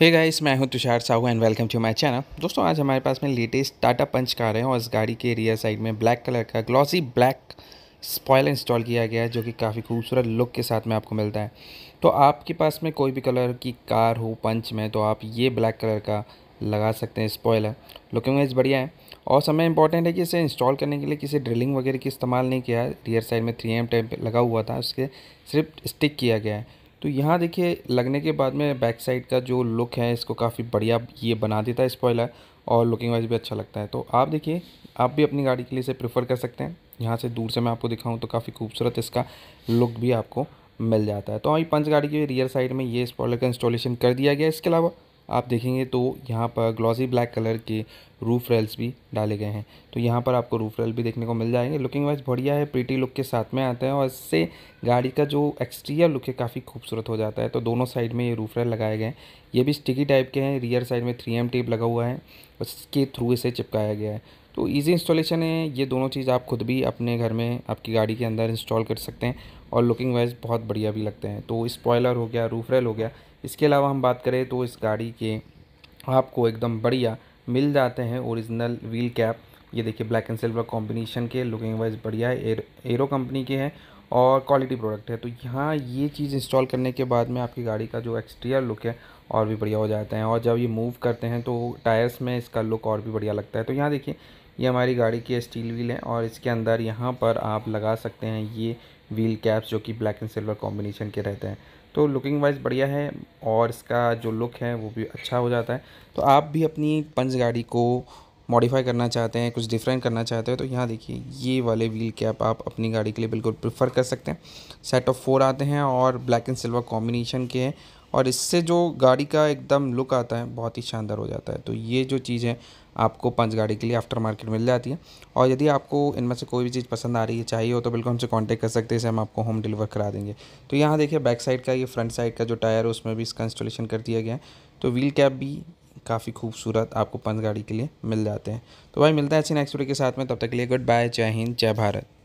हे guys मैं हूं Tushar Sahu and welcome to my channel दोस्तों आज हमारे पास में लेटेस्ट टाटा पंच कार है और इस गाड़ी के रियर साइड में ब्लैक कलर का ग्लॉसी ब्लैक स्पॉयल इंस्टॉल किया गया है जो कि काफ़ी खूबसूरत लुक के साथ में आपको मिलता है तो आपके पास में कोई भी कलर की कार हो पंच में तो आप ये ब्लैक कलर का लगा सकते हैं स्पॉयलर लुकिंग वाइज बढ़िया है और समय इंपॉर्टेंट है कि इसे इंस्टॉल करने के लिए किसी ड्रिलिंग वगैरह की इस्तेमाल नहीं किया रियर साइड में थ्री एम टाइप लगा हुआ था उसके सिर्फ स्टिक किया गया है तो यहाँ देखिए लगने के बाद में बैक साइड का जो लुक है इसको काफ़ी बढ़िया ये बना देता है स्पॉयलर और लुकिंग वाइज भी अच्छा लगता है तो आप देखिए आप भी अपनी गाड़ी के लिए इसे प्रेफर कर सकते हैं यहाँ से दूर से मैं आपको दिखाऊँ तो काफ़ी खूबसूरत इसका लुक भी आपको मिल जाता है तो हमारी पंच गाड़ी के रियर साइड में ये स्पॉयलर का इंस्टॉलेशन कर दिया गया इसके अलावा आप देखेंगे तो यहाँ पर ग्लॉसी ब्लैक कलर के रूफ रेल्स भी डाले गए हैं तो यहाँ पर आपको रूफ रेल भी देखने को मिल जाएंगे लुकिंग वाइज बढ़िया है प्रीटी लुक के साथ में आते हैं और इससे गाड़ी का जो एक्सटीरियर लुक है काफ़ी खूबसूरत हो जाता है तो दोनों साइड में ये रूफ रेल लगाए गए हैं ये भी स्टिकी टाइप के हैं रियर साइड में थ्री एम टेप लगा हुआ है उसके थ्रू इसे चिपकाया गया है तो ईज़ी इंस्टॉलेशन है ये दोनों चीज़ आप खुद भी अपने घर में आपकी गाड़ी के अंदर इंस्टॉल कर सकते हैं और लुकिंग वाइज बहुत बढ़िया भी लगते हैं तो स्पॉयलर हो गया रूफ रेल हो गया इसके अलावा हम बात करें तो इस गाड़ी के आपको एकदम बढ़िया मिल जाते हैं ओरिजिनल व्हील कैप ये देखिए ब्लैक एंड सिल्वर कॉम्बिनेशन के लुकिंग वाइज बढ़िया है एर, एरो कंपनी के हैं और क्वालिटी प्रोडक्ट है तो यहाँ ये चीज़ इंस्टॉल करने के बाद में आपकी गाड़ी का जो एक्सटीरियर लुक है और भी बढ़िया हो जाता है और जब ये मूव करते हैं तो टायर्स में इसका लुक और भी बढ़िया लगता है तो यहाँ देखिए ये हमारी गाड़ी की स्टील व्हील है और इसके अंदर यहाँ पर आप लगा सकते हैं ये व्हील कैप्स जो कि ब्लैक एंड सिल्वर कॉम्बिनेशन के रहते हैं तो लुकिंग वाइज बढ़िया है और इसका जो लुक है वो भी अच्छा हो जाता है तो आप भी अपनी पंच गाड़ी को मॉडिफाई करना चाहते हैं कुछ डिफरेंट करना चाहते हैं तो यहाँ देखिए ये वाले व्हील कैप आप अपनी गाड़ी के लिए बिल्कुल प्रिफर कर सकते हैं सेट ऑफ फोर आते हैं और ब्लैक एंड सिल्वर कॉम्बिनेशन के हैं और इससे जो गाड़ी का एकदम लुक आता है बहुत ही शानदार हो जाता है तो ये जो चीज़ है आपको पंच गाड़ी के लिए आफ्टर मार्केट मिल जाती है और यदि आपको इनमें से कोई भी चीज़ पसंद आ रही है चाहिए हो तो बिल्कुल हमसे कॉन्टैक्ट कर सकते हैं इसे हम आपको होम डिलीवर करा देंगे तो यहाँ देखिए बैक साइड का ये फ्रंट साइड का जो टायर है उसमें भी इसका इंस्टॉलेशन कर दिया गया है तो व्हील कैप भी काफ़ी खूबसूरत आपको पंच गाड़ी के लिए मिल जाते हैं तो भाई मिलता है अच्छी नेक्स्ट वीडियो के साथ में तब तक के लिए गुड बाय जय हिंद जय भारत